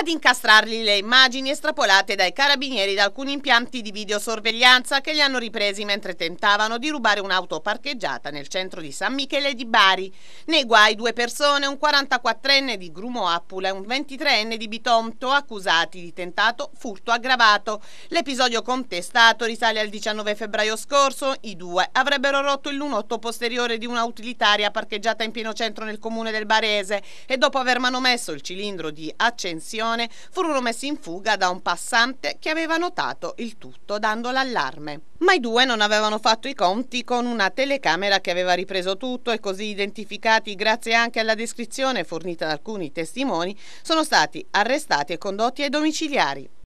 ad incastrargli le immagini estrapolate dai carabinieri da alcuni impianti di videosorveglianza che li hanno ripresi mentre tentavano di rubare un'auto parcheggiata nel centro di San Michele di Bari. Nei guai due persone, un 44enne di Grumo Appula e un 23enne di Bitonto, accusati di tentato furto aggravato. L'episodio contestato risale al 19 febbraio scorso. I due avrebbero rotto il lunotto posteriore di una utilitaria parcheggiata in pieno centro nel comune del Barese e dopo aver manomesso il cilindro di accensione stazione furono messi in fuga da un passante che aveva notato il tutto dando l'allarme. Ma i due non avevano fatto i conti con una telecamera che aveva ripreso tutto e così identificati grazie anche alla descrizione fornita da alcuni testimoni sono stati arrestati e condotti ai domiciliari.